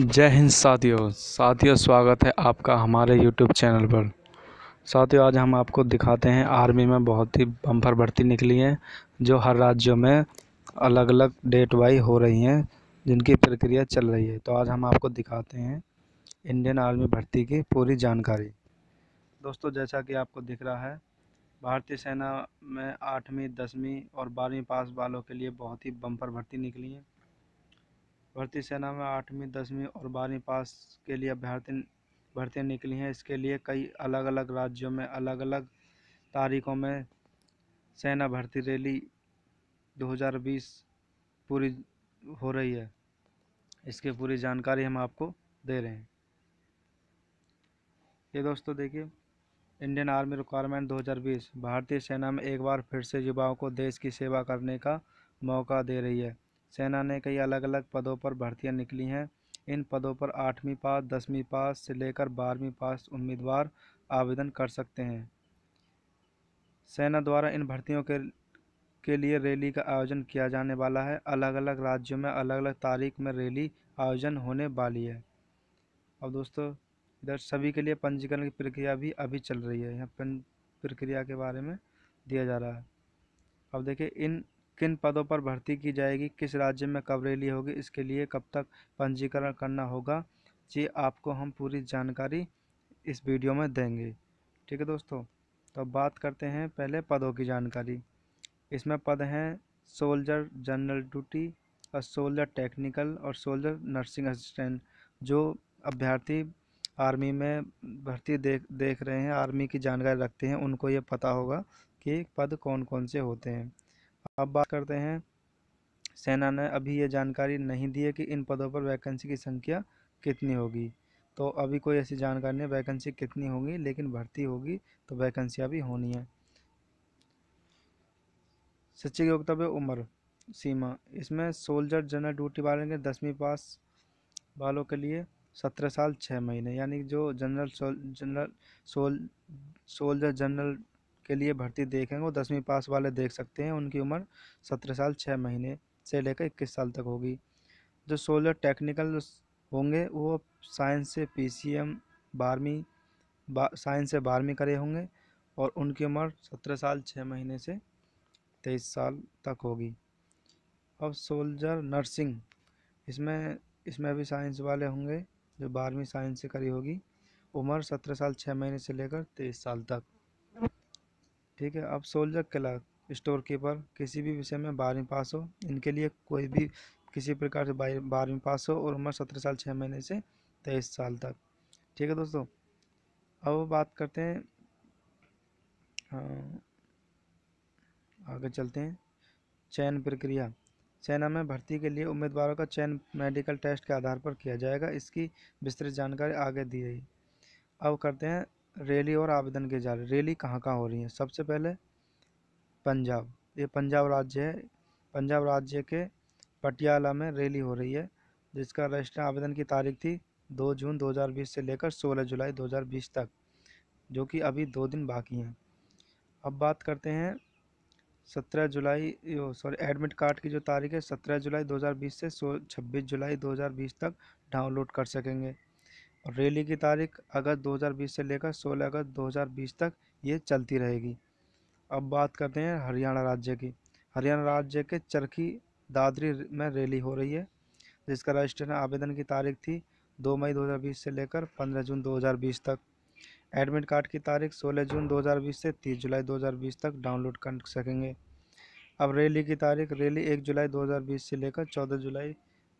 जय हिंद साथियों साथियों स्वागत है आपका हमारे YouTube चैनल पर साथियों आज हम आपको दिखाते हैं आर्मी में बहुत ही बम्पर भर्ती निकली है जो हर राज्यों में अलग अलग डेट वाई हो रही हैं जिनकी प्रक्रिया चल रही है तो आज हम आपको दिखाते हैं इंडियन आर्मी भर्ती की पूरी जानकारी दोस्तों जैसा कि आपको दिख रहा है भारतीय सेना में आठवीं दसवीं और बारहवीं पास वालों के लिए बहुत ही बम्पर भर्ती निकली है भर्ती सेना में आठवीं दसवीं और बारहवीं पास के लिए अभ्यर्थी भर्तियाँ निकली हैं इसके लिए कई अलग अलग राज्यों में अलग अलग तारीखों में सेना भर्ती रैली 2020 पूरी हो रही है इसकी पूरी जानकारी हम आपको दे रहे हैं ये दोस्तों देखिए इंडियन आर्मी रिक्वायरमेंट 2020 भारतीय सेना में एक बार फिर से युवाओं को देश की सेवा करने का मौका दे रही है सेना ने कई अलग अलग पदों पर भर्तियां निकली हैं इन पदों पर आठवीं पास दसवीं पास से लेकर बारहवीं पास उम्मीदवार आवेदन कर सकते हैं सेना द्वारा इन भर्तियों के के लिए रैली का आयोजन किया जाने वाला है अलग अलग राज्यों में अलग अलग तारीख में रैली आयोजन होने वाली है अब दोस्तों इधर सभी के लिए पंजीकरण की प्रक्रिया भी अभी चल रही है यहाँ प्रक्रिया के बारे में दिया जा रहा है अब देखिए इन किन पदों पर भर्ती की जाएगी किस राज्य में कब रैली होगी इसके लिए कब तक पंजीकरण करना होगा जी आपको हम पूरी जानकारी इस वीडियो में देंगे ठीक है दोस्तों तो बात करते हैं पहले पदों की जानकारी इसमें पद हैं सोल्जर जनरल ड्यूटी और सोल्जर टेक्निकल और सोल्जर नर्सिंग असिस्टेंट जो अभ्यर्थी आर्मी में भर्ती देख देख रहे हैं आर्मी की जानकारी रखते हैं उनको ये पता होगा कि पद कौन कौन से होते हैं अब बात करते हैं सेना ने अभी ये जानकारी नहीं दी है कि इन पदों पर वैकेंसी की संख्या कितनी होगी तो अभी कोई ऐसी जानकारी नहीं वैकेंसी कितनी होगी लेकिन भर्ती होगी तो वैकेंसियाँ भी होनी है सच्ची की वक्तव्य उम्र सीमा इसमें सोल्जर जनरल ड्यूटी वाले के दसवीं पास वालों के लिए सत्रह साल छः महीने यानी जो जनरल सोल जनरल सोल सोल्जर जनरल के लिए भर्ती देखेंगे वो दसवीं पास वाले देख सकते हैं उनकी उम्र सत्रह साल छः महीने से लेकर इक्कीस साल तक होगी जो सोलर टेक्निकल होंगे वो साइंस से पी सी एम बारहवीं बा, साइंस से बारहवीं करे होंगे और उनकी उम्र सत्रह साल छः महीने से तेईस साल तक होगी अब सोल्जर नर्सिंग इसमें इसमें भी साइंस वाले होंगे जो बारहवीं साइंस से करी होगी उम्र सत्रह साल छः महीने से लेकर तेईस साल तक ठीक है अब सोल्जर क्लर्क स्टोर कीपर किसी भी विषय में बारहवीं पास हो इनके लिए कोई भी किसी प्रकार से बारहवीं पास हो और उम्र सत्रह साल छः महीने से तेईस साल तक ठीक है दोस्तों अब बात करते हैं हाँ, आगे चलते हैं चयन प्रक्रिया सेना में भर्ती के लिए उम्मीदवारों का चयन मेडिकल टेस्ट के आधार पर किया जाएगा इसकी विस्तृत जानकारी आगे दी गई अब करते हैं रैली और आवेदन के जारी रैली कहाँ कहाँ हो रही है सबसे पहले पंजाब ये पंजाब राज्य है पंजाब राज्य के पटियाला में रैली हो रही है जिसका रजिस्टर आवेदन की तारीख थी दो जून 2020 से लेकर 16 जुलाई 2020 तक जो कि अभी दो दिन बाकी हैं अब बात करते हैं 17 जुलाई सॉरी एडमिट कार्ड की जो तारीख है 17 जुलाई 2020 से 26 जुलाई 2020 तक डाउनलोड कर सकेंगे रैली की तारीख अगस्त 2020 से लेकर 16 अगस्त 2020 तक ये चलती रहेगी अब बात करते हैं हरियाणा राज्य की हरियाणा राज्य के चरखी दादरी में रैली हो रही है जिसका रजिस्ट्रेशन आवेदन की तारीख थी 2 मई 2020 से लेकर 15 जून 2020 तक एडमिट कार्ड की तारीख 16 जून 2020 से 30 जुलाई 2020 तक डाउनलोड कर सकेंगे अब रैली की तारीख रैली एक जुलाई दो से लेकर चौदह जुलाई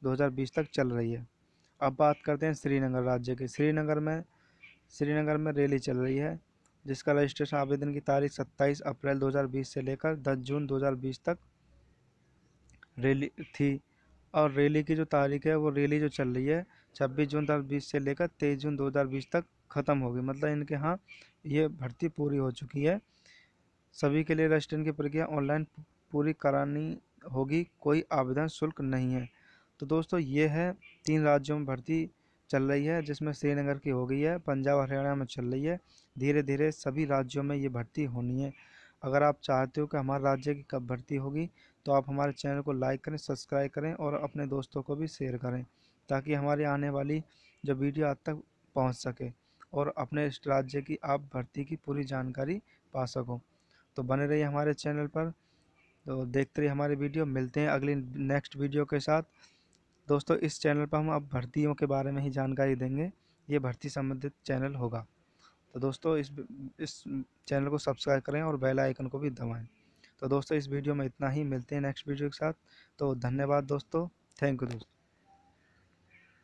दो तक चल रही है अब बात करते हैं श्रीनगर राज्य की श्रीनगर में श्रीनगर में रैली चल रही है जिसका रजिस्ट्रेशन आवेदन की तारीख 27 अप्रैल 2020 से लेकर 10 जून 2020 तक रैली थी और रैली की जो तारीख है वो रैली जो चल रही है छब्बीस जून दो से लेकर तेईस जून दो तक ख़त्म होगी मतलब इनके यहाँ ये भर्ती पूरी हो चुकी है सभी के लिए रजिस्ट्रेशन की प्रक्रिया ऑनलाइन पूरी करानी होगी कोई आवेदन शुल्क नहीं है तो दोस्तों ये है तीन राज्यों में भर्ती चल रही है जिसमें श्रीनगर की हो गई है पंजाब हरियाणा में चल रही है धीरे धीरे सभी राज्यों में ये भर्ती होनी है अगर आप चाहते हो कि हमारे राज्य की कब भर्ती होगी तो आप हमारे चैनल को लाइक करें सब्सक्राइब करें और अपने दोस्तों को भी शेयर करें ताकि हमारे आने वाली जो वीडियो आप तक पहुंच सके और अपने राज्य की आप भर्ती की पूरी जानकारी पा सको तो बने रहिए हमारे चैनल पर तो देखते रहिए हमारे वीडियो मिलते हैं अगली नेक्स्ट वीडियो के साथ दोस्तों इस चैनल पर हम अब भर्तियों के बारे में ही जानकारी देंगे ये भर्ती संबंधित चैनल होगा तो दोस्तों इस इस चैनल को सब्सक्राइब करें और बेल आइकन को भी दबाएं तो दोस्तों इस वीडियो में इतना ही मिलते हैं नेक्स्ट वीडियो के साथ तो धन्यवाद दोस्तों थैंक यू दोस्तों